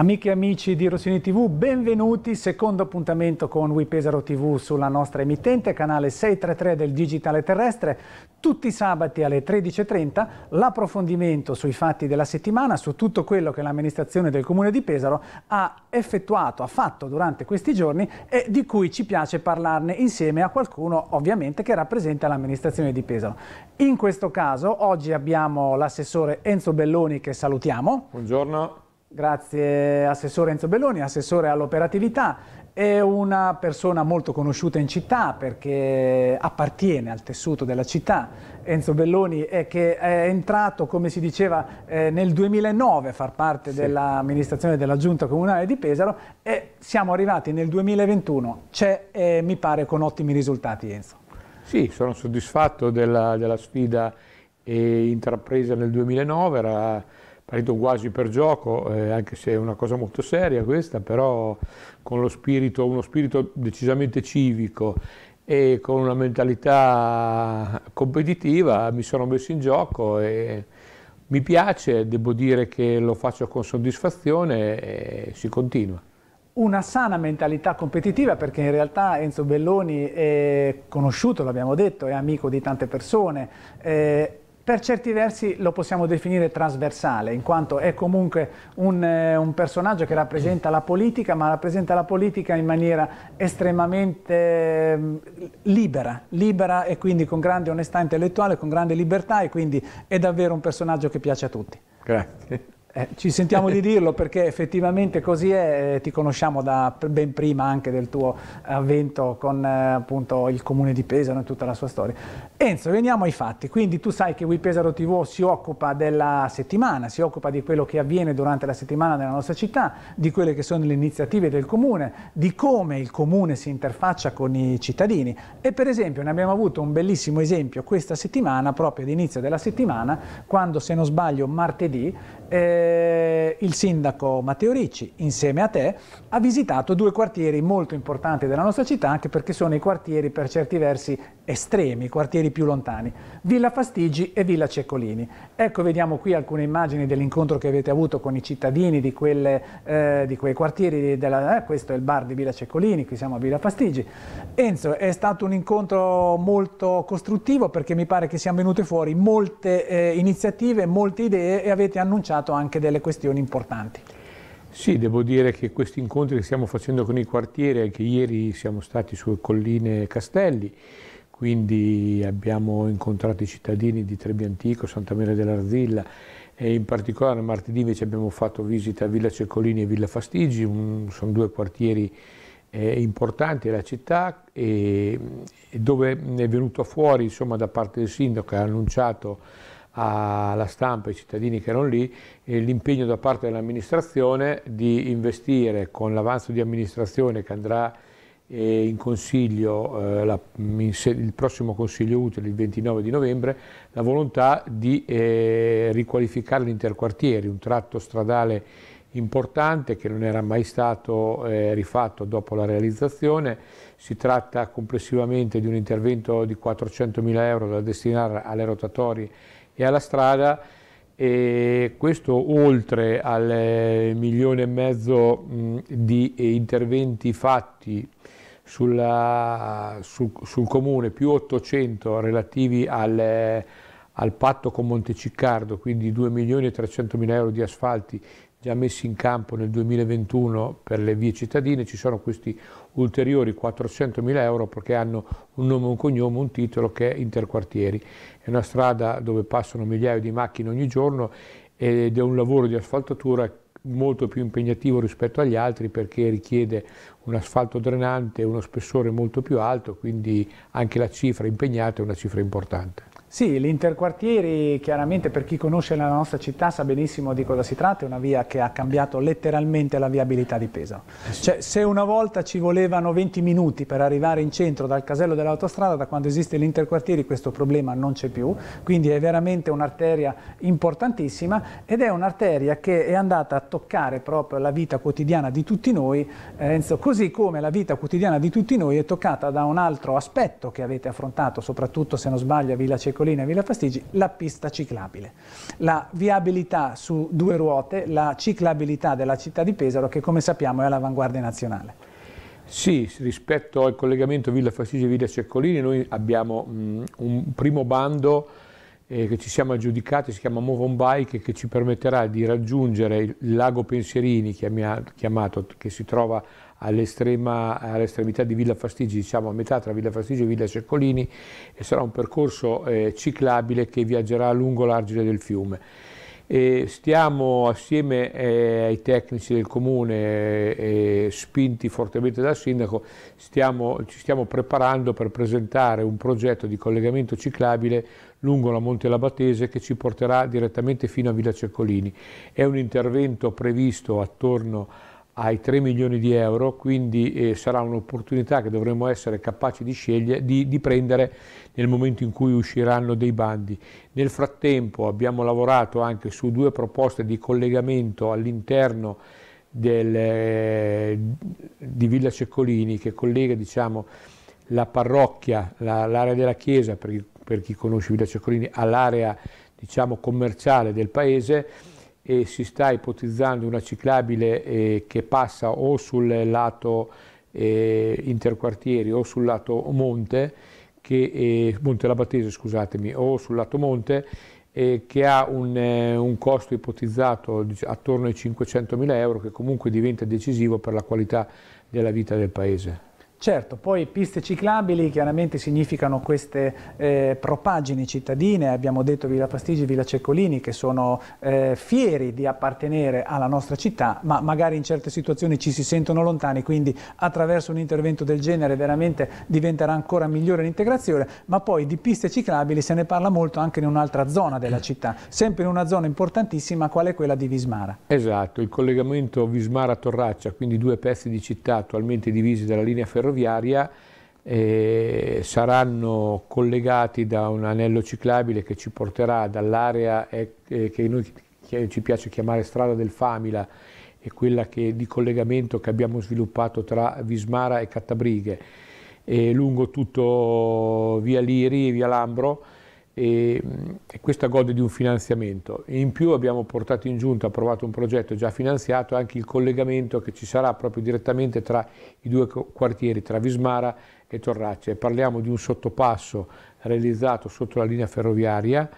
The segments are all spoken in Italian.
Amiche e amici di Rossini TV, benvenuti, secondo appuntamento con We Pesaro TV sulla nostra emittente, canale 633 del Digitale Terrestre, tutti i sabati alle 13.30, l'approfondimento sui fatti della settimana, su tutto quello che l'amministrazione del Comune di Pesaro ha effettuato, ha fatto durante questi giorni e di cui ci piace parlarne insieme a qualcuno ovviamente che rappresenta l'amministrazione di Pesaro. In questo caso oggi abbiamo l'assessore Enzo Belloni che salutiamo. Buongiorno. Grazie Assessore Enzo Belloni, Assessore all'operatività. È una persona molto conosciuta in città perché appartiene al tessuto della città. Enzo Belloni è che è entrato, come si diceva, eh, nel 2009 a far parte sì. dell'amministrazione della Giunta Comunale di Pesaro e siamo arrivati nel 2021. C'è, eh, mi pare, con ottimi risultati Enzo. Sì, sono soddisfatto della, della sfida eh, intrapresa nel 2009. Era partito quasi per gioco, eh, anche se è una cosa molto seria questa, però con spirito, uno spirito decisamente civico e con una mentalità competitiva mi sono messo in gioco e mi piace, devo dire che lo faccio con soddisfazione e si continua una sana mentalità competitiva perché in realtà Enzo Belloni è conosciuto, l'abbiamo detto, è amico di tante persone, eh, per certi versi lo possiamo definire trasversale, in quanto è comunque un, eh, un, personaggio che rappresenta la politica, ma rappresenta la politica in maniera estremamente eh, libera, libera e quindi con grande onestà intellettuale, con grande libertà e quindi è davvero un personaggio che piace a tutti. Grazie. Eh, ci sentiamo di dirlo perché effettivamente così è, eh, ti conosciamo da ben prima anche del tuo avvento con eh, appunto il comune di Pesaro e tutta la sua storia. Enzo, veniamo ai fatti, quindi tu sai che We Pesaro TV si occupa della settimana, si occupa di quello che avviene durante la settimana nella nostra città, di quelle che sono le iniziative del comune, di come il comune si interfaccia con i cittadini e per esempio ne abbiamo avuto un bellissimo esempio questa settimana, proprio all'inizio della settimana, quando se non sbaglio martedì, eh, eh, il sindaco Matteo Ricci, insieme a te, ha visitato due quartieri molto importanti della nostra città, anche perché sono i quartieri per certi versi estremi, i quartieri più lontani, Villa Fastigi e Villa Ceccolini. Ecco, vediamo qui alcune immagini dell'incontro che avete avuto con i cittadini di, quelle, eh, di quei quartieri, della, eh, questo è il bar di Villa Ceccolini, qui siamo a Villa Fastigi. Enzo, è stato un incontro molto costruttivo perché mi pare che siano venute fuori molte eh, iniziative, molte idee e avete annunciato anche anche delle questioni importanti. Sì, devo dire che questi incontri che stiamo facendo con i quartieri, anche ieri siamo stati su Colline Castelli, quindi abbiamo incontrato i cittadini di Trebi Santa Maria dell'Arzilla e in particolare martedì invece abbiamo fatto visita a Villa Ceccolini e Villa Fastigi, un, sono due quartieri eh, importanti della città e, e dove è venuto fuori insomma, da parte del sindaco, ha annunciato alla stampa e ai cittadini che erano lì l'impegno da parte dell'amministrazione di investire con l'avanzo di amministrazione che andrà eh, in consiglio, eh, il prossimo consiglio utile il 29 di novembre, la volontà di eh, riqualificare l'interquartiere, un tratto stradale importante che non era mai stato eh, rifatto dopo la realizzazione, si tratta complessivamente di un intervento di 400 mila euro da destinare alle rotatorie e alla strada e questo oltre al milione e mezzo di interventi fatti sulla, sul, sul, comune più 800 relativi al, al patto con Monteciccardo, quindi 2 milioni e 300 mila euro di asfalti già messi in campo nel 2021 per le vie cittadine, ci sono questi ulteriori 400.000 euro perché hanno un nome, un cognome, un titolo che è Interquartieri. È una strada dove passano migliaia di macchine ogni giorno ed è un lavoro di asfaltatura molto più impegnativo rispetto agli altri perché richiede un asfalto drenante, e uno spessore molto più alto, quindi anche la cifra impegnata è una cifra importante. Sì, l'Interquartieri chiaramente per chi conosce la nostra città sa benissimo di cosa si tratta, è una via che ha cambiato letteralmente la viabilità di Pesaro. Eh cioè, se una volta ci volevano 20 minuti per arrivare in centro dal casello dell'autostrada, da quando esiste l'Interquartieri questo problema non c'è più, quindi è veramente un'arteria importantissima ed è un'arteria che è andata a toccare proprio la vita quotidiana di tutti noi, eh, Enzo, così come la vita quotidiana di tutti noi è toccata da un altro aspetto che avete affrontato, soprattutto se non sbaglio a Villa Ceco Piccolina e Villa Fastigi, la pista ciclabile. La viabilità su due ruote, la ciclabilità della città di Pesaro che come sappiamo è all'avanguardia nazionale. Sì, rispetto al collegamento Villa Fastigi Villa Ceccolini noi abbiamo mh, mm, un primo bando eh, che ci siamo aggiudicati, si chiama Move on Bike, che ci permetterà di raggiungere il lago Pensierini, chiamato, che si trova all'estremità di Villa Fastigi, diciamo a metà tra Villa Fastigi e Villa Ceccolini, e sarà un percorso eh, ciclabile che viaggerà lungo l'argine del fiume. E stiamo assieme eh, ai tecnici del comune, eh, spinti fortemente dal sindaco, stiamo, ci stiamo preparando per presentare un progetto di collegamento ciclabile lungo la Monte Labatese che ci porterà direttamente fino a Villa Ceccolini. È un intervento previsto attorno ai 3 milioni di euro, quindi eh, sarà un'opportunità che dovremo essere capaci di, scegliere, di, di, prendere nel momento in cui usciranno dei bandi. Nel frattempo abbiamo lavorato anche su due proposte di collegamento all'interno eh, di Villa Ceccolini che collega diciamo, la parrocchia, l'area la, della chiesa, perché per chi conosce Villa Ceccolini, all'area diciamo, commerciale del paese e si sta ipotizzando una ciclabile eh, che passa o sul lato eh, interquartieri o sul lato monte, che, eh, monte la scusatemi, o sul lato monte che ha un, eh, un costo ipotizzato attorno ai 500.000 euro che comunque diventa decisivo per la qualità della vita del paese. Certo, poi piste ciclabili chiaramente significano queste eh, propagini cittadine, abbiamo detto Villa Pastigi e Villa Ceccolini che sono eh, fieri di appartenere alla nostra città, ma magari in certe situazioni ci si sentono lontani, quindi attraverso un intervento del genere veramente diventerà ancora migliore l'integrazione, ma poi di piste ciclabili se ne parla molto anche in un'altra zona della eh. città, sempre in una zona importantissima quale è quella di Vismara. Esatto, il collegamento Vismara-Torraccia, quindi due pezzi di città attualmente divisi dalla linea ferroviaria, ferroviaria eh, saranno collegati da un anello ciclabile che ci porterà dall'area eh, eh che noi che ci piace chiamare strada del Famila e quella che, di collegamento che abbiamo sviluppato tra Vismara e Cattabrighe, e lungo tutto via Liri e via Lambro, e, mm, e questa gode di un finanziamento. E in più abbiamo portato in giunta, approvato un progetto già finanziato, anche il collegamento che ci sarà proprio direttamente tra i due quartieri, tra Vismara e Torracce. Parliamo di un sottopasso realizzato sotto la linea ferroviaria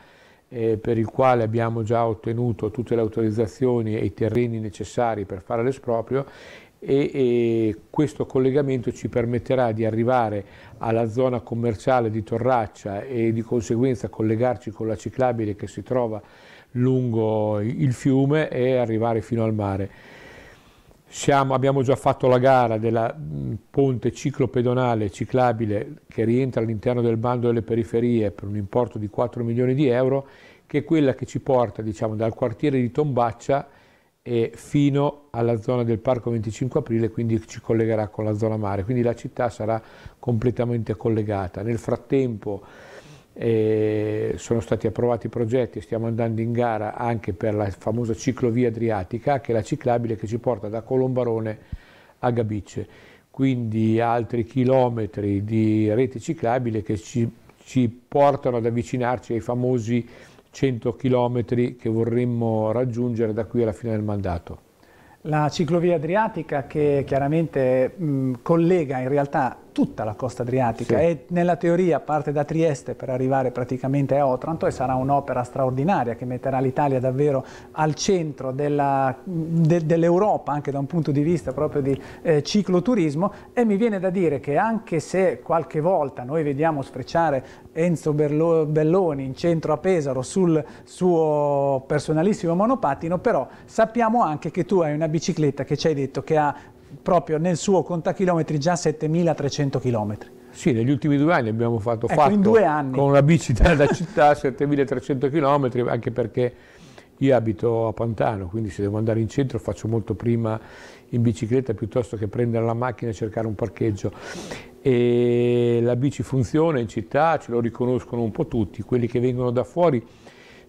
eh, per il quale abbiamo già ottenuto tutte le autorizzazioni e i terreni necessari per fare l'esproprio e, e questo collegamento ci permetterà di arrivare alla zona commerciale di Torraccia e di conseguenza collegarci con la ciclabile che si trova lungo il fiume e arrivare fino al mare. Siamo, abbiamo già fatto la gara della ponte ciclopedonale ciclabile che rientra all'interno del bando delle periferie per un importo di 4 milioni di euro, che è quella che ci porta diciamo, dal quartiere di Tombaccia e fino alla zona del parco 25 aprile quindi ci collegherà con la zona mare quindi la città sarà completamente collegata nel frattempo eh, sono stati approvati i progetti stiamo andando in gara anche per la famosa ciclovia adriatica che è la ciclabile che ci porta da Colombarone a Gabice quindi altri chilometri di rete ciclabile che ci, ci portano ad avvicinarci ai famosi 100 km che vorremmo raggiungere da qui alla fine del mandato. La ciclovia adriatica che chiaramente mh, collega in realtà tutta la costa adriatica sì. e nella teoria parte da Trieste per arrivare praticamente a Otranto e sarà un'opera straordinaria che metterà l'Italia davvero al centro dell'Europa de, dell anche da un punto di vista proprio di eh, cicloturismo e mi viene da dire che anche se qualche volta noi vediamo sfrecciare Enzo Berlo, Belloni in centro a Pesaro sul suo personalissimo monopattino però sappiamo anche che tu hai una bicicletta che ci hai detto che ha proprio nel suo contachilometri già 7.300 km. Sì, negli ultimi due anni abbiamo fatto, ecco, fatto con una bici da città 7.300 km, anche perché io abito a Pantano, quindi se devo andare in centro faccio molto prima in bicicletta piuttosto che prendere la macchina e cercare un parcheggio. E la bici funziona in città, ce lo riconoscono un po' tutti, quelli che vengono da fuori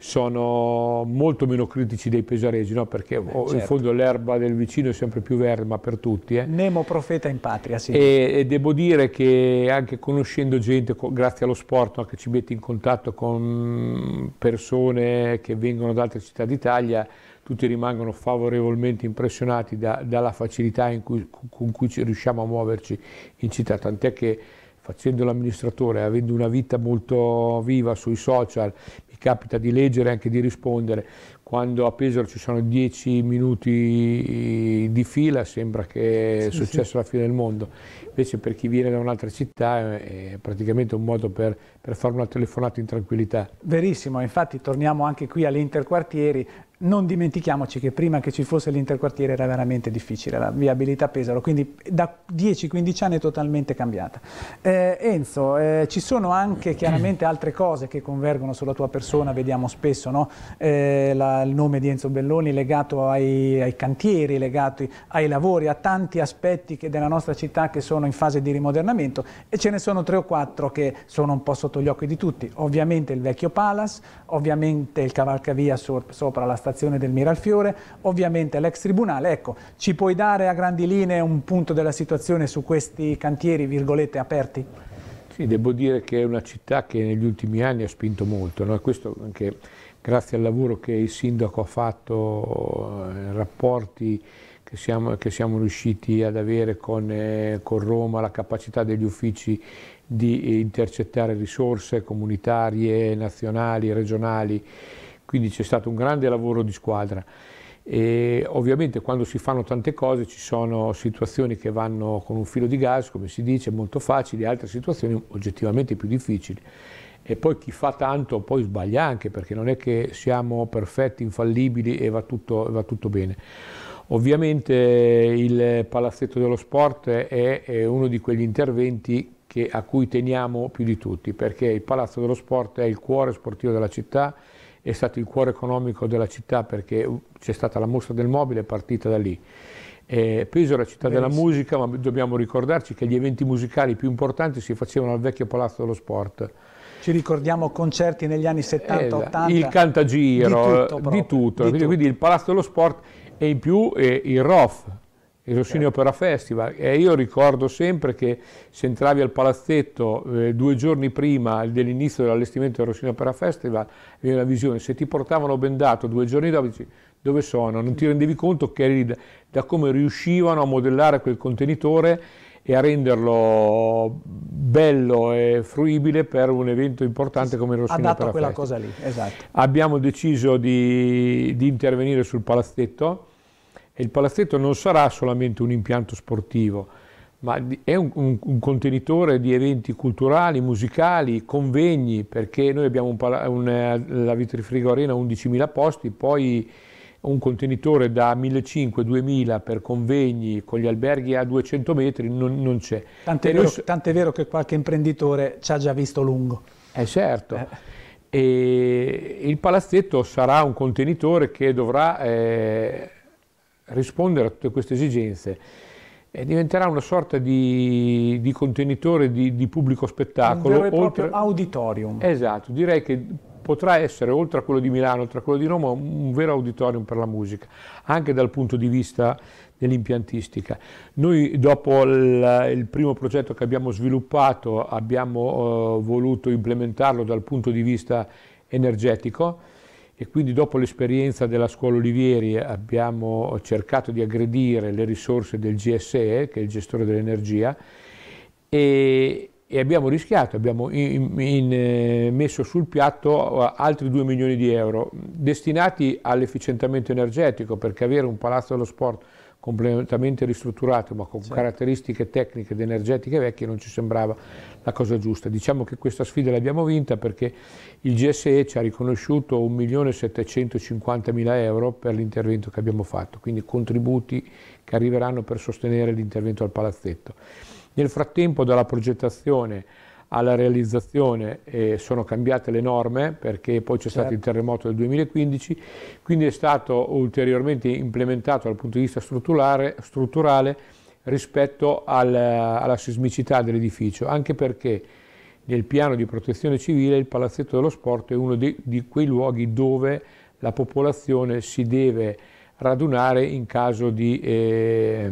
sono molto meno critici dei pesaresi, no? perché eh, certo. in fondo l'erba del vicino è sempre più verde, ma per tutti. Eh? Nemo profeta in patria, sì. E, e, devo dire che anche conoscendo gente, grazie allo sport, no, che ci mette in contatto con persone che vengono da altre città d'Italia, tutti rimangono favorevolmente impressionati da, dalla facilità cui, con cui riusciamo a muoverci in città, tant'è che facendo l'amministratore, avendo una vita molto viva sui social, capita di leggere e anche di rispondere. Quando a Pesaro ci sono dieci minuti di fila sembra che sì, successo sì. la fine del mondo, invece per chi viene da un'altra città eh, è praticamente un modo per, per fare una telefonata in tranquillità. Verissimo, infatti torniamo anche qui all'Interquartieri non dimentichiamoci che prima che ci fosse l'interquartiere era veramente difficile la viabilità Pesaro, quindi da 10-15 anni è totalmente cambiata. Eh, Enzo, eh, ci sono anche chiaramente altre cose che convergono sulla tua persona, vediamo spesso no? eh, la, il nome di Enzo Belloni legato ai, ai cantieri, legato ai lavori, a tanti aspetti della nostra città che sono in fase di rimodernamento e ce ne sono tre o quattro che sono un po' sotto gli occhi di tutti, ovviamente il vecchio Palace, ovviamente il cavalcavia sopra la stazione, situazione del Miralfiore, ovviamente l'ex tribunale, ecco, ci puoi dare a grandi linee un punto della situazione su questi cantieri, virgolette, aperti? Sì, devo dire che è una città che negli ultimi anni ha spinto molto, no? questo anche grazie al lavoro che il sindaco ha fatto, eh, rapporti che siamo, che siamo riusciti ad avere con, eh, con, Roma, la capacità degli uffici di intercettare risorse comunitarie, nazionali, regionali quindi c'è stato un grande lavoro di squadra. E ovviamente quando si fanno tante cose ci sono situazioni che vanno con un filo di gas, come si dice, molto facili, altre situazioni oggettivamente più difficili. E poi chi fa tanto poi sbaglia anche, perché non è che siamo perfetti, infallibili e va tutto, va tutto bene. Ovviamente il palazzetto dello sport è, è uno di quegli interventi che, a cui teniamo più di tutti, perché il palazzo dello sport è il cuore sportivo della città, è stato il cuore economico della città perché c'è stata la mostra del mobile partita da lì. Eh, Pesaro è la città Benissimo. della musica, ma dobbiamo ricordarci che gli eventi musicali più importanti si facevano al vecchio Palazzo dello Sport. Ci ricordiamo concerti negli anni 70-80. Eh, il Cantagiro, di tutto, di tutto. Di quindi, tutto. quindi il Palazzo dello Sport e in più eh, il ROF, il Rossini certo. Opera Festival e io ricordo sempre che se entravi al palazzetto eh, due giorni prima dell'inizio dell'allestimento del Rossini Opera Festival avevi una visione, se ti portavano bendato due giorni dopo dici dove sono, non ti rendevi conto che eri da, da come riuscivano a modellare quel contenitore e a renderlo bello e fruibile per un evento importante come il Rossini Opera Festival. Adatto a quella cosa lì, esatto. Abbiamo deciso di, di intervenire sul palazzetto e il palazzetto non sarà solamente un impianto sportivo, ma è un, un, un contenitore di eventi culturali, musicali, convegni, perché noi abbiamo un, eh, la Vitrifrigo Arena 11.000 posti, poi un contenitore da 1.500-2.000 per convegni con gli alberghi a 200 metri non, non c'è. Tant'è vero, noi... tant vero, che qualche imprenditore ci ha già visto lungo. Eh certo. Eh. E il palazzetto sarà un contenitore che dovrà eh, rispondere a tutte queste esigenze e eh, diventerà una sorta di, di contenitore di, di, pubblico spettacolo. Un vero e oltre... auditorium. Esatto, direi che potrà essere, oltre a quello di Milano, oltre a quello di Roma, un vero auditorium per la musica, anche dal punto di vista dell'impiantistica. Noi dopo il, il, primo progetto che abbiamo sviluppato abbiamo eh, voluto implementarlo dal punto di vista energetico, e quindi dopo l'esperienza della scuola Olivieri abbiamo cercato di aggredire le risorse del GSE, che è il gestore dell'energia, e, e abbiamo rischiato, abbiamo in, in, eh, messo sul piatto eh, altri 2 milioni di euro destinati all'efficientamento energetico, perché avere un palazzo dello sport completamente ristrutturato ma con certo. caratteristiche tecniche ed energetiche vecchie non ci sembrava la cosa giusta. Diciamo che questa sfida l'abbiamo vinta perché il GSE ci ha riconosciuto 1.750.000 euro per l'intervento che abbiamo fatto, quindi contributi che arriveranno per sostenere l'intervento al palazzetto. Nel frattempo dalla progettazione alla realizzazione eh, sono cambiate le norme perché poi c'è certo. stato il certo. terremoto del 2015, quindi è stato ulteriormente implementato dal punto di vista strutturale, strutturale rispetto al, alla sismicità dell'edificio, anche perché nel piano di protezione civile il palazzetto dello sport è uno di, di quei luoghi dove la popolazione si deve radunare in caso di... Eh,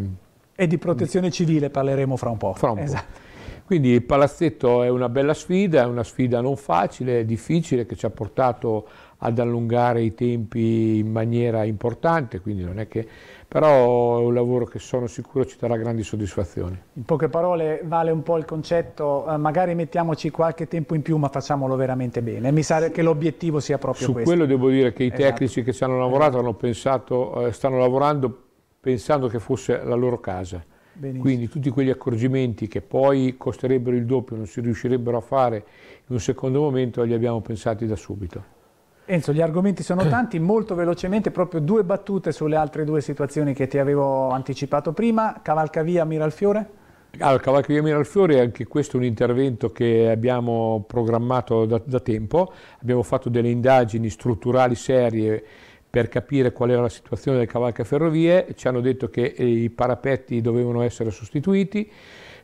e di protezione di, civile parleremo fra un po'. Fra un esatto. Quindi il palazzetto è una bella sfida, è una sfida non facile, difficile, che ci ha portato ad allungare i tempi in maniera importante, quindi non è che... però è un lavoro che sono sicuro ci darà grandi soddisfazioni. In poche parole vale un po' il concetto, eh, magari mettiamoci qualche tempo in più ma facciamolo veramente bene, mi sa che l'obiettivo sia proprio Su questo. Su quello devo dire che i esatto. tecnici che ci hanno lavorato hanno pensato, eh, stanno lavorando pensando che fosse la loro casa Benissimo. Quindi tutti quegli accorgimenti che poi costerebbero il doppio, non si riuscirebbero a fare in un secondo momento, li abbiamo pensati da subito. Enzo, gli argomenti sono tanti, molto velocemente proprio due battute sulle altre due situazioni che ti avevo anticipato prima, Cavalcavia Miralfiore. Allora, Cavalcavia Miralfiore è anche questo un intervento che abbiamo programmato da, da tempo, abbiamo fatto delle indagini strutturali serie per capire qual era la situazione del cavalcaferrovie, ci hanno detto che eh, i parapetti dovevano essere sostituiti,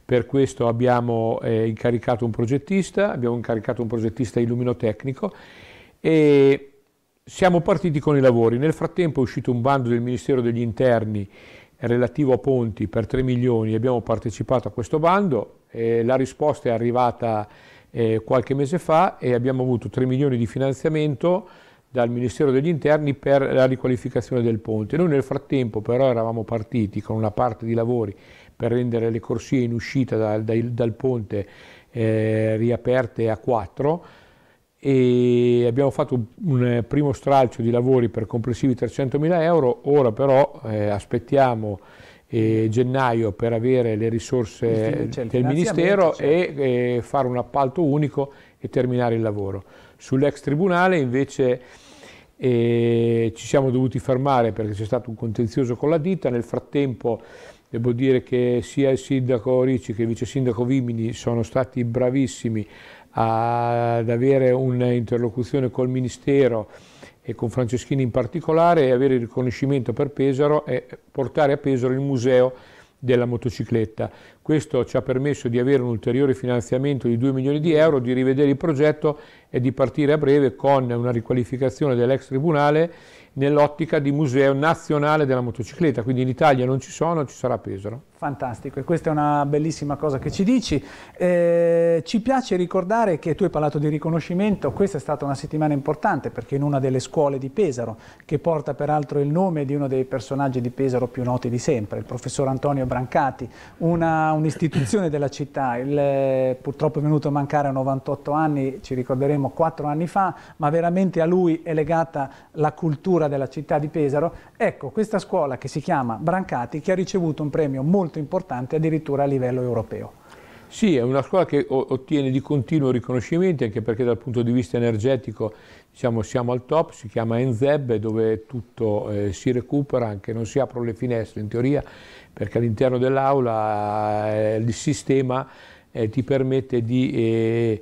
per questo abbiamo eh, incaricato un progettista, abbiamo incaricato un progettista illuminotecnico e siamo partiti con i lavori. Nel frattempo è uscito un bando del Ministero degli Interni relativo a Ponti per 3 milioni, abbiamo partecipato a questo bando, eh, la risposta è arrivata eh, qualche mese fa e abbiamo avuto 3 milioni di finanziamento dal Ministero degli Interni per la riqualificazione del ponte. Noi nel frattempo però eravamo partiti con una parte di lavori per rendere le corsie in uscita dal, dal, dal ponte eh, riaperte a 4 e abbiamo fatto un primo stralcio di lavori per complessivi 300.000 euro, ora però eh, aspettiamo eh, gennaio per avere le risorse del Ministero e certo. eh, fare un appalto unico e terminare il lavoro. Sull'ex tribunale invece eh, ci siamo dovuti fermare perché c'è stato un contenzioso con la ditta, nel frattempo devo dire che sia il sindaco Ricci che il vice sindaco Vimini sono stati bravissimi ad avere un'interlocuzione col Ministero e con Franceschini in particolare e avere il riconoscimento per Pesaro e portare a Pesaro il museo della motocicletta. Questo ci ha permesso di avere un ulteriore finanziamento di 2 milioni di euro, di rivedere il progetto e di partire a breve con una riqualificazione dell'ex tribunale nell'ottica di museo nazionale della motocicletta, quindi in Italia non ci sono, ci sarà Pesaro. Fantastico, e questa è una bellissima cosa che ci dici. Eh, ci piace ricordare che tu hai parlato di riconoscimento, questa è stata una settimana importante perché in una delle scuole di Pesaro, che porta peraltro il nome di uno dei personaggi di Pesaro più noti di sempre, il professor Antonio Brancati, un'istituzione della città, il, eh, purtroppo è venuto a mancare a 98 anni, ci ricorderemo 4 anni fa, ma veramente a lui è legata la cultura scuola della città di Pesaro, ecco questa scuola che si chiama Brancati che ha ricevuto un premio molto importante addirittura a livello europeo. Sì, è una scuola che ottiene di continuo riconoscimenti anche perché dal punto di vista energetico diciamo, siamo al top, si chiama Enzeb dove tutto eh, si recupera, anche non si aprono le finestre in teoria perché all'interno dell'aula eh, il sistema eh, ti permette di eh,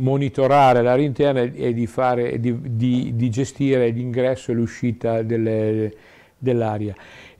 monitorare l'area interna e di, fare, di, di, di gestire l'ingresso e l'uscita dell'aria.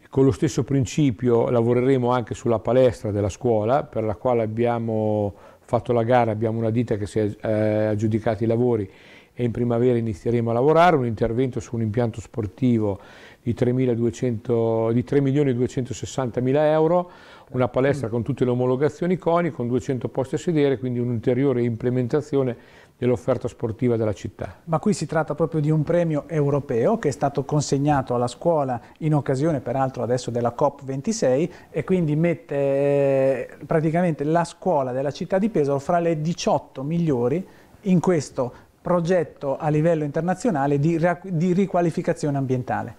Con lo stesso principio lavoreremo anche sulla palestra della scuola per la quale abbiamo fatto la gara, abbiamo una ditta che si è eh, aggiudicata i lavori e in primavera inizieremo a lavorare, un intervento su un impianto sportivo di 3.260.000 euro, una palestra con tutte le omologazioni CONI, con 200 posti a sedere, quindi un'ulteriore implementazione dell'offerta sportiva della città. Ma qui si tratta proprio di un premio europeo che è stato consegnato alla scuola in occasione peraltro adesso della COP26 e quindi mette eh, praticamente la scuola della città di Pesaro fra le 18 migliori in questo progetto a livello internazionale di, di riqualificazione ambientale.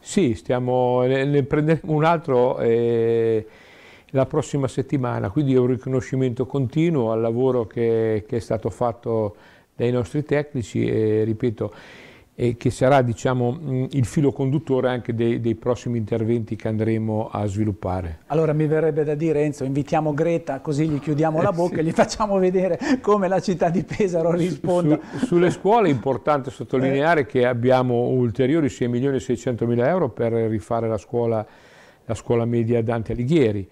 Sì, stiamo, ne, ne prenderemo un altro eh, la prossima settimana, quindi è un riconoscimento continuo al lavoro che, che è stato fatto dai nostri tecnici e ripeto e che sarà diciamo, mm, il filo conduttore anche dei, dei, prossimi interventi che andremo a sviluppare. Allora mi verrebbe da dire Enzo, invitiamo Greta così gli chiudiamo la eh, bocca eh sì. e gli facciamo vedere come la città di Pesaro risponde. Su, su, sulle scuole è importante sottolineare eh. che abbiamo ulteriori 6 milioni e 600 mila euro per rifare la scuola, la scuola media Dante Alighieri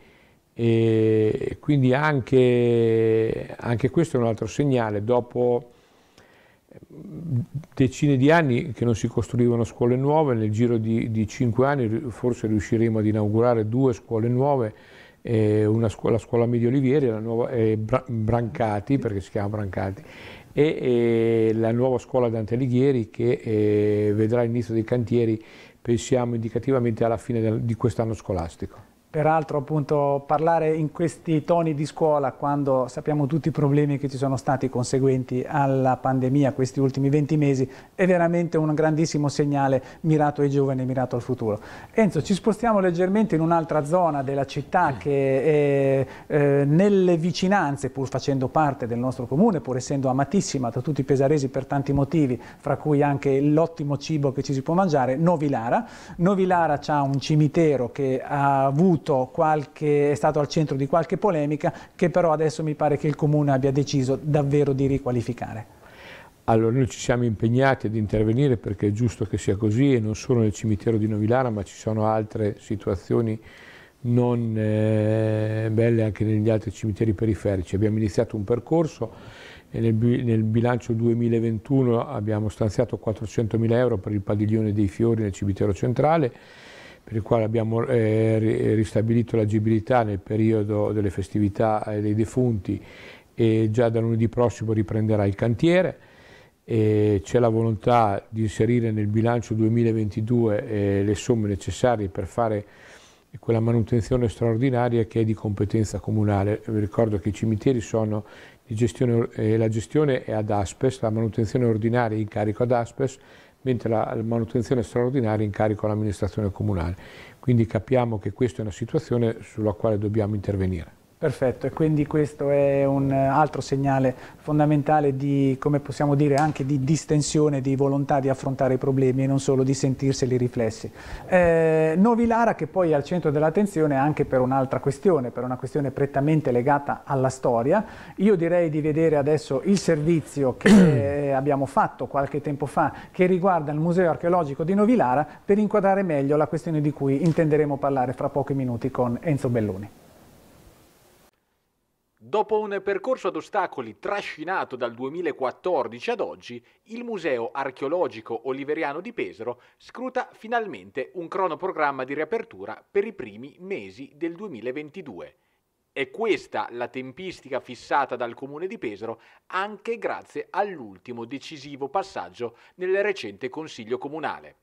e quindi anche, anche questo è un altro segnale, dopo mm, decine di anni che non si costruivano scuole nuove, nel giro di, di cinque anni forse riusciremo ad inaugurare due scuole nuove, eh, una scuola, la scuola Medio Olivieri la nuova, eh, Brancati, perché si chiama Brancati, e eh, la nuova scuola Dante Alighieri che vedrà l'inizio dei cantieri, pensiamo indicativamente alla fine del, di quest'anno scolastico. Peraltro appunto parlare in questi toni di scuola quando sappiamo tutti i problemi che ci sono stati conseguenti alla pandemia questi ultimi 20 mesi è veramente un grandissimo segnale mirato ai giovani, mirato al futuro. Enzo, ci spostiamo leggermente in un'altra zona della città che è eh, nelle vicinanze, pur facendo parte del nostro comune, pur essendo amatissima da tutti i pesaresi per tanti motivi, fra cui anche l'ottimo cibo che ci si può mangiare, Novilara. Novilara ha un cimitero che ha avuto avuto qualche, è stato al centro di qualche polemica che però adesso mi pare che il Comune abbia deciso davvero di riqualificare. Allora noi ci siamo impegnati ad intervenire perché è giusto che sia così e non solo nel cimitero di Novilara ma ci sono altre situazioni non eh, belle anche negli altri cimiteri periferici. Abbiamo iniziato un percorso e nel, nel bilancio 2021 abbiamo stanziato 400 mila euro per il padiglione dei fiori nel cimitero centrale per il quale abbiamo eh, ristabilito l'agibilità nel periodo delle festività eh, dei defunti e già da lunedì prossimo riprenderà il cantiere. C'è la volontà di inserire nel bilancio 2022 eh, le somme necessarie per fare quella manutenzione straordinaria che è di competenza comunale. Vi ricordo che i cimiteri sono di gestione, eh, la gestione è ad Aspes, la manutenzione ordinaria è in carico ad Aspes mentre la, manutenzione straordinaria incarico all'amministrazione comunale. Quindi capiamo che questa è una situazione sulla quale dobbiamo intervenire. Perfetto, e quindi questo è un altro segnale fondamentale di, come possiamo dire, anche di distensione, di volontà di affrontare i problemi e non solo di sentirseli riflessi. Eh, Lara che poi è al centro dell'attenzione anche per un'altra questione, per una questione prettamente legata alla storia. Io direi di vedere adesso il servizio che eh, abbiamo fatto qualche tempo fa che riguarda il Museo Archeologico di Novi Lara per inquadrare meglio la questione di cui intenderemo parlare fra pochi minuti con Enzo Belloni. Dopo un percorso ad ostacoli trascinato dal 2014 ad oggi, il Museo archeologico oliveriano di Pesaro scruta finalmente un cronoprogramma di riapertura per i primi mesi del 2022. È questa la tempistica fissata dal Comune di Pesaro anche grazie all'ultimo decisivo passaggio nel recente Consiglio Comunale.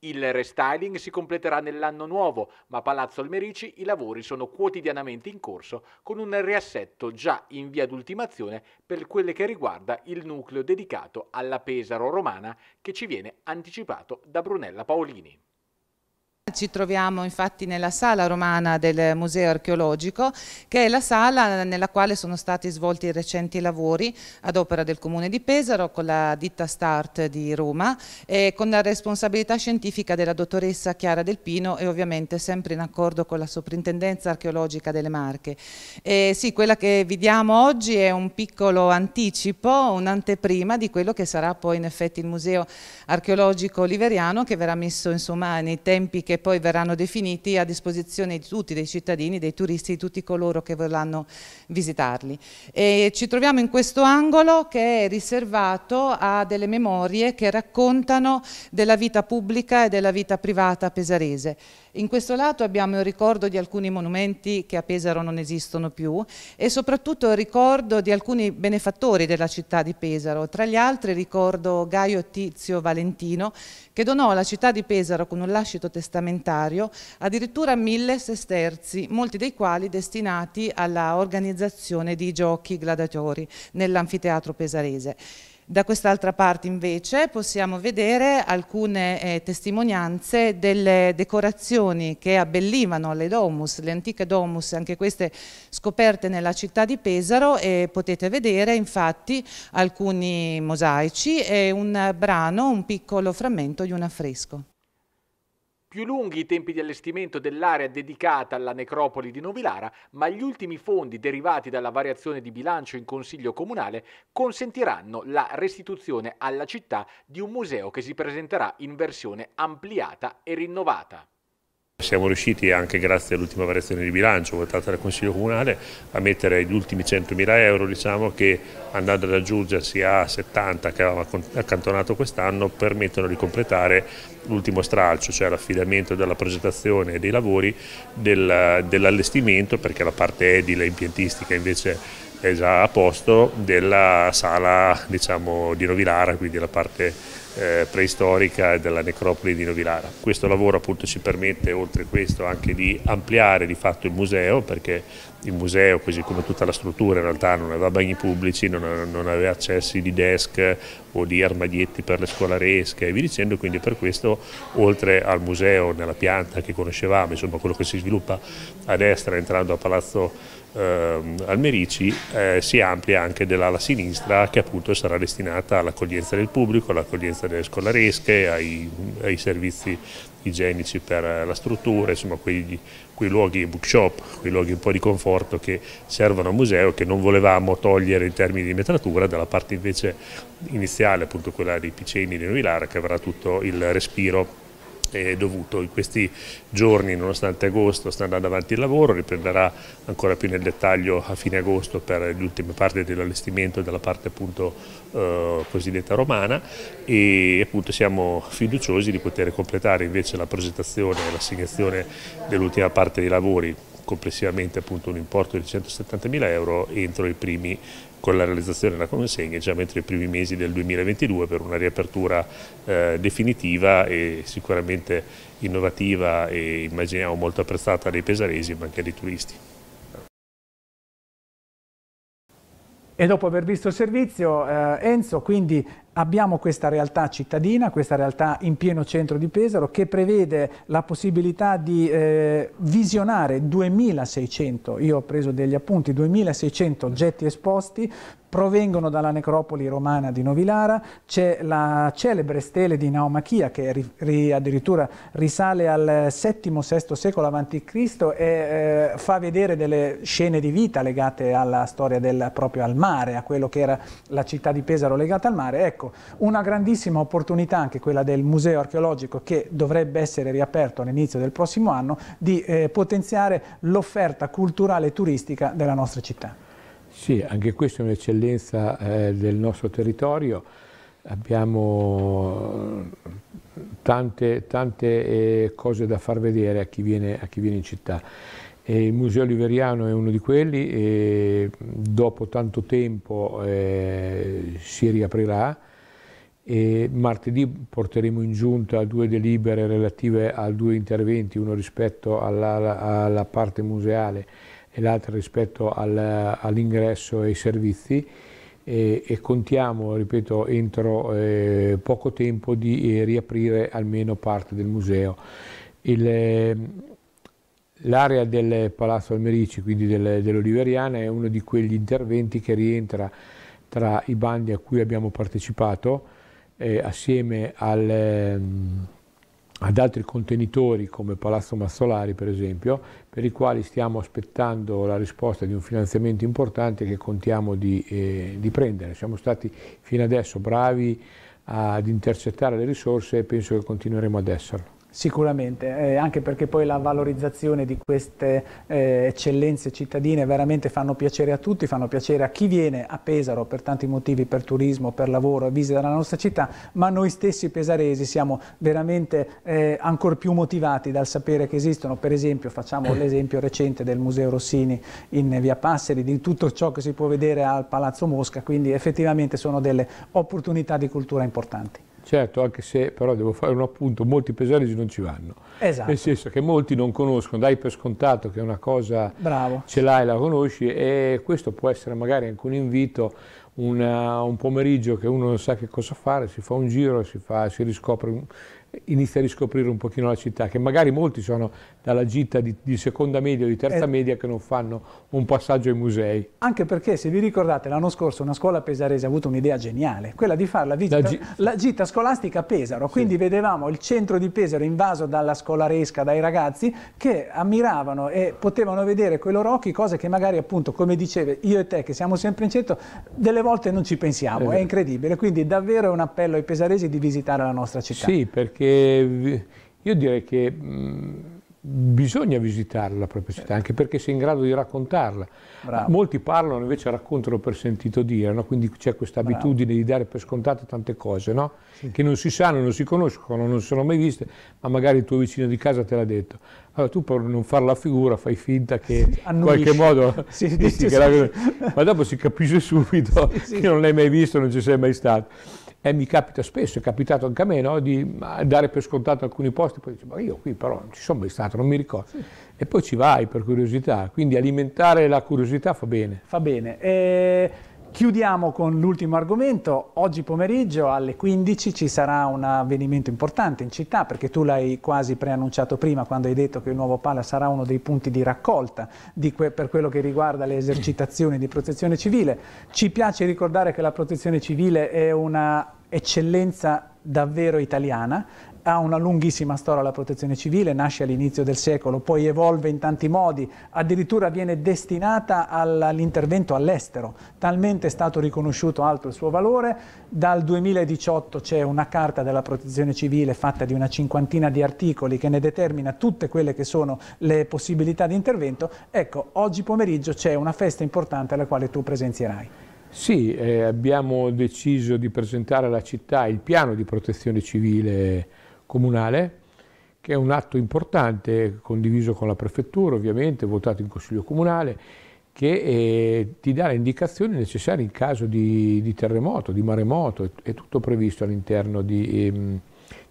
Il restyling si completerà nell'anno nuovo, ma a Palazzo Almerici i lavori sono quotidianamente in corso con un riassetto già in via d'ultimazione per quelle che riguarda il nucleo dedicato alla Pesaro romana che ci viene anticipato da Brunella Paolini. Ci troviamo infatti nella sala romana del Museo archeologico che è la sala nella quale sono stati svolti i recenti lavori ad opera del Comune di Pesaro con la ditta Start di Roma e con la responsabilità scientifica della dottoressa Chiara Del Pino e ovviamente sempre in accordo con la Soprintendenza archeologica delle Marche. E sì, quella che vi diamo oggi è un piccolo anticipo, un'anteprima di quello che sarà poi in effetti il Museo archeologico oliveriano che verrà messo insomma nei tempi che poi verranno definiti a disposizione di tutti, dei cittadini, dei turisti, di tutti coloro che vorranno visitarli. E ci troviamo in questo angolo che è riservato a delle memorie che raccontano della vita pubblica e della vita privata pesarese. In questo lato abbiamo il ricordo di alcuni monumenti che a Pesaro non esistono più e soprattutto il ricordo di alcuni benefattori della città di Pesaro. Tra gli altri ricordo Gaio Tizio Valentino che donò alla città di Pesaro con un lascito testamentario addirittura mille sesterzi, molti dei quali destinati alla organizzazione di giochi gladiatori nell'anfiteatro pesarese. Da quest'altra parte invece possiamo vedere alcune eh, testimonianze delle decorazioni che abbellivano le domus, le antiche domus, anche queste scoperte nella città di Pesaro e potete vedere infatti alcuni mosaici e un brano, un piccolo frammento di un affresco. Più lunghi i tempi di allestimento dell'area dedicata alla necropoli di Novilara, ma gli ultimi fondi derivati dalla variazione di bilancio in Consiglio Comunale consentiranno la restituzione alla città di un museo che si presenterà in versione ampliata e rinnovata. Siamo riusciti anche grazie all'ultima variazione di bilancio votata dal Consiglio Comunale a mettere gli ultimi 100.000 euro diciamo, che andando ad aggiungersi a 70 che avevamo accantonato quest'anno permettono di completare l'ultimo stralcio, cioè l'affidamento della progettazione e dei lavori dell'allestimento perché la parte edile e impiantistica invece è già a posto della sala diciamo, di Novilara, quindi la parte eh, preistorica della necropoli di Novilara. Questo lavoro appunto ci permette oltre a questo anche di ampliare di fatto il museo perché il museo così come tutta la struttura in realtà non aveva bagni pubblici, non, non aveva accessi di desk o di armadietti per le scolaresche e vi dicendo quindi per questo oltre al museo nella pianta che conoscevamo, insomma quello che si sviluppa a destra entrando a Palazzo ehm, Almerici eh, si amplia anche dell'ala sinistra che appunto sarà destinata all'accoglienza del pubblico, all'accoglienza delle scolaresche, ai, ai, servizi igienici per la struttura, insomma quei, quei luoghi bookshop, quei luoghi un po' di conforto che servono a museo che non volevamo togliere in termini di metratura dalla parte invece iniziale appunto quella dei Piceni di Novilara che avrà tutto il respiro è dovuto. In questi giorni, nonostante agosto, sta andando avanti il lavoro, riprenderà ancora più nel dettaglio a fine agosto per l'ultima parte dell'allestimento della parte appunto eh, cosiddetta romana e appunto siamo fiduciosi di poter completare invece la progettazione e l'assegnazione dell'ultima parte dei lavori complessivamente appunto un importo di 170.000 euro entro i primi con la realizzazione della consegna già mentre i primi mesi del 2022 per una riapertura eh, definitiva e sicuramente innovativa e immaginiamo molto apprezzata dai pesaresi ma anche dai turisti. E dopo aver visto il servizio, eh, Enzo, quindi abbiamo questa realtà cittadina, questa realtà in pieno centro di Pesaro che prevede la possibilità di eh, visionare 2600, io ho preso degli appunti, 2600 oggetti esposti provengono dalla necropoli romana di Novilara, c'è la celebre stele di Naumachia che ri, ri, addirittura risale al VII-VI secolo a.C. e eh, fa vedere delle scene di vita legate alla storia del, proprio al mare, a quello che era la città di Pesaro legata al mare. Ecco, una grandissima opportunità anche quella del museo archeologico che dovrebbe essere riaperto all'inizio del prossimo anno di eh, potenziare l'offerta culturale e turistica della nostra città. Sì, anche questa è un'eccellenza eh, del nostro territorio. Abbiamo eh, tante, tante eh, cose da far vedere a chi viene, a chi viene in città. E il Museo Oliveriano è uno di quelli e dopo tanto tempo eh, si riaprirà. E martedì porteremo in giunta due delibere relative a due interventi, uno rispetto alla, alla parte museale e l'altra rispetto al, all'ingresso e ai servizi e, e contiamo, ripeto, entro eh, poco tempo di eh, riaprire almeno parte del museo. Il, ehm, L'area del Palazzo Almerici, quindi del, dell'Oliveriana, è uno di quegli interventi che rientra tra i bandi a cui abbiamo partecipato eh, assieme al... Ehm, ad altri contenitori come Palazzo Mazzolari per esempio, per i quali stiamo aspettando la risposta di un finanziamento importante che contiamo di, eh, di prendere. Siamo stati fino adesso bravi ad intercettare le risorse e penso che continueremo ad esserlo. Sicuramente, eh, anche perché poi la valorizzazione di queste eh, eccellenze cittadine veramente fanno piacere a tutti, fanno piacere a chi viene a Pesaro per tanti motivi, per turismo, per lavoro, visita la nostra città, ma noi stessi pesaresi siamo veramente eh, ancora più motivati dal sapere che esistono, per esempio facciamo l'esempio recente del Museo Rossini in Via Passeri, di tutto ciò che si può vedere al Palazzo Mosca, quindi effettivamente sono delle opportunità di cultura importanti. Certo, anche se però devo fare un appunto, molti paesaggi non ci vanno. Esatto. Nel senso che molti non conoscono, dai per scontato che una cosa Bravo. ce l'hai, e la conosci e questo può essere magari anche un invito, una, un pomeriggio che uno non sa che cosa fare, si fa un giro, si, fa, si riscopre inizia a riscoprire un pochino la città, che magari molti sono dalla gita di, di seconda media o di terza eh, media che non fanno un passaggio ai musei. Anche perché, se vi ricordate, l'anno scorso una scuola pesarese ha avuto un'idea geniale, quella di fare la, la, la gita scolastica a Pesaro, quindi sì. vedevamo il centro di Pesaro invaso dalla scolaresca, dai ragazzi, che ammiravano e potevano vedere con i loro occhi cose che magari appunto, come dicevi, io e te, che siamo sempre in centro, delle volte non ci pensiamo, eh. è esatto. incredibile, quindi davvero è un appello ai pesaresi di visitare la nostra città. Sì, perché che io direi che bisogna visitare la propria città, anche perché sei in grado di raccontarla. Bravo. Molti parlano, invece raccontano per sentito dire, no? quindi c'è questa abitudine di dare per scontate tante cose, no? sì. che non si sanno, non si conoscono, non si sono mai viste, ma magari il tuo vicino di casa te l'ha detto. Allora tu per non fare la figura fai finta che in qualche modo... Sì, sì, sì, sì la... Ma dopo si capisce subito che non l'hai mai visto, non ci sei mai stato. E mi capita spesso, è capitato anche a me, no? di dare per scontato alcuni posti, poi dici, ma io qui però non ci sono mai stato, non mi ricordo. Sì. E poi ci vai per curiosità, quindi alimentare la curiosità fa bene. Fa bene. E... Chiudiamo con l'ultimo argomento. Oggi pomeriggio alle 15 ci sarà un avvenimento importante in città perché tu l'hai quasi preannunciato prima quando hai detto che il nuovo Pala sarà uno dei punti di raccolta di que per quello che riguarda le esercitazioni di protezione civile. Ci piace ricordare che la protezione civile è una eccellenza davvero italiana, ha una lunghissima storia la protezione civile, nasce all'inizio del secolo, poi evolve in tanti modi, addirittura viene destinata all'intervento all'estero, talmente è stato riconosciuto alto il suo valore. Dal 2018 c'è una carta della protezione civile fatta di una cinquantina di articoli che ne determina tutte quelle che sono le possibilità di intervento. Ecco, oggi pomeriggio c'è una festa importante alla quale tu presenzierai. Sì, eh, abbiamo deciso di presentare alla città il piano di protezione civile comunale, che è un atto importante condiviso con la prefettura, ovviamente, votato in consiglio comunale, che eh, ti dà le indicazioni necessarie in caso di, di terremoto, di maremoto, è, è tutto previsto all'interno di... Ehm,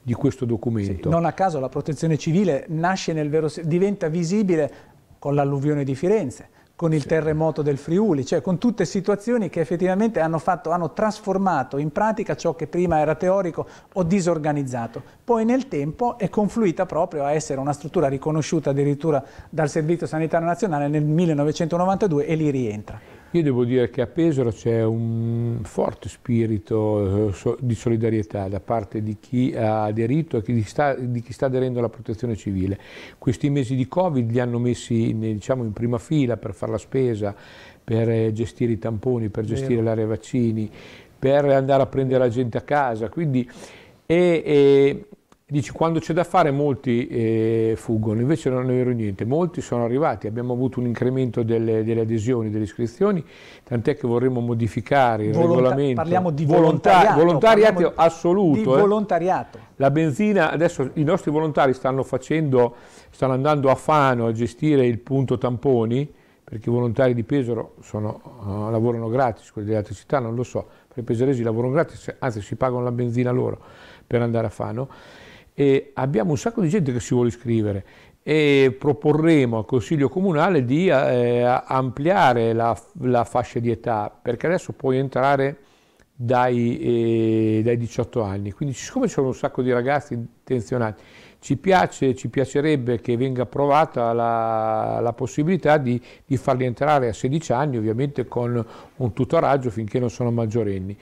di questo documento. Sì, non a caso la protezione civile nasce nel vero, diventa visibile con l'alluvione di Firenze, con il sì. terremoto del Friuli, cioè con tutte situazioni che effettivamente hanno, fatto, hanno, trasformato in pratica ciò che prima era teorico o disorganizzato. Poi nel tempo è confluita proprio a essere una struttura riconosciuta addirittura dal Servizio Sanitario Nazionale nel 1992 e lì rientra. Io devo dire che a Pesaro c'è un forte spirito eh, di solidarietà da parte di chi ha aderito e di, chi sta aderendo alla protezione civile. Questi mesi di Covid li hanno messi diciamo, in prima fila per fare la spesa, per eh, gestire i tamponi, per gestire l'area vaccini, per andare a prendere la gente a casa. Quindi, e, e, Dici, quando c'è da fare molti eh, fuggono, invece non è vero niente, molti sono arrivati, abbiamo avuto un incremento delle, delle adesioni, delle iscrizioni, tant'è che vorremmo modificare il Volonta regolamento. Parliamo di volontariato. Volontariato assoluto. Di eh. La benzina, adesso i nostri volontari stanno facendo, stanno andando a Fano a gestire il punto tamponi, perché i volontari di Pesaro sono, uh, lavorano gratis, quelli delle altre città non lo so, per i pesaresi lavorano gratis, anzi si pagano la benzina loro per andare a Fano e abbiamo un sacco di gente che si vuole iscrivere e proporremo al Consiglio Comunale di eh, ampliare la, la, fascia di età perché adesso puoi entrare dai, eh, dai 18 anni, quindi siccome c'è un sacco di ragazzi intenzionati ci piace, ci piacerebbe che venga approvata la, la possibilità di, di, farli entrare a 16 anni, ovviamente con un tutoraggio finché non sono maggiorenni,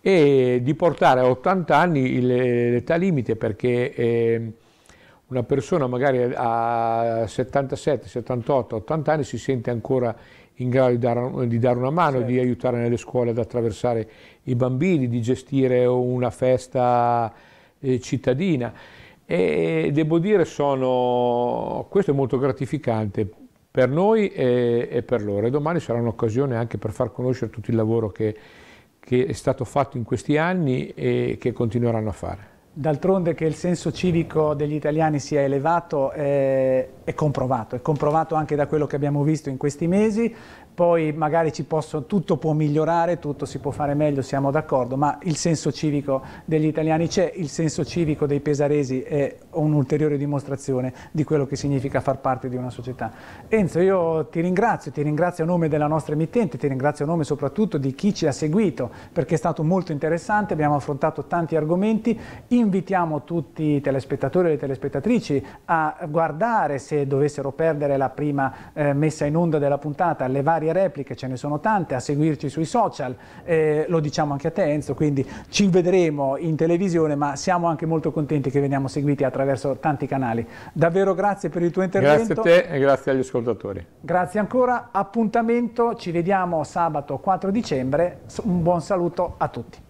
e di portare a 80 anni l'età limite perché... Eh, una persona magari a 77, 78, 80 anni si sente ancora in grado di dare, di dare una mano, certo. di aiutare nelle scuole ad attraversare i bambini, di gestire una festa eh, cittadina e devo dire sono, questo è molto gratificante per noi e, e per loro e domani sarà un'occasione anche per far conoscere tutto il lavoro che, che è stato fatto in questi anni e che continueranno a fare. D'altronde che il senso civico degli italiani sia elevato è, eh, è, comprovato, è comprovato anche da quello che abbiamo visto in questi mesi, poi magari possono, tutto può migliorare, tutto si può fare meglio, siamo d'accordo, ma il senso civico degli italiani c'è, il senso civico dei pesaresi è un'ulteriore dimostrazione di quello che significa far parte di una società. Enzo, io ti ringrazio, ti ringrazio a nome della nostra emittente, ti ringrazio a nome soprattutto di chi ci ha seguito, perché è stato molto interessante, abbiamo affrontato tanti argomenti, invitiamo tutti i telespettatori e le telespettatrici a guardare se dovessero perdere la prima eh, messa in onda della puntata, le varie varie repliche, ce ne sono tante, a seguirci sui social, eh, lo diciamo anche a te Enzo, quindi ci vedremo in televisione, ma siamo anche molto contenti che veniamo seguiti attraverso tanti canali. Davvero grazie per il tuo intervento. Grazie a te e grazie agli ascoltatori. Grazie ancora, appuntamento, ci vediamo sabato 4 dicembre, un buon saluto a tutti.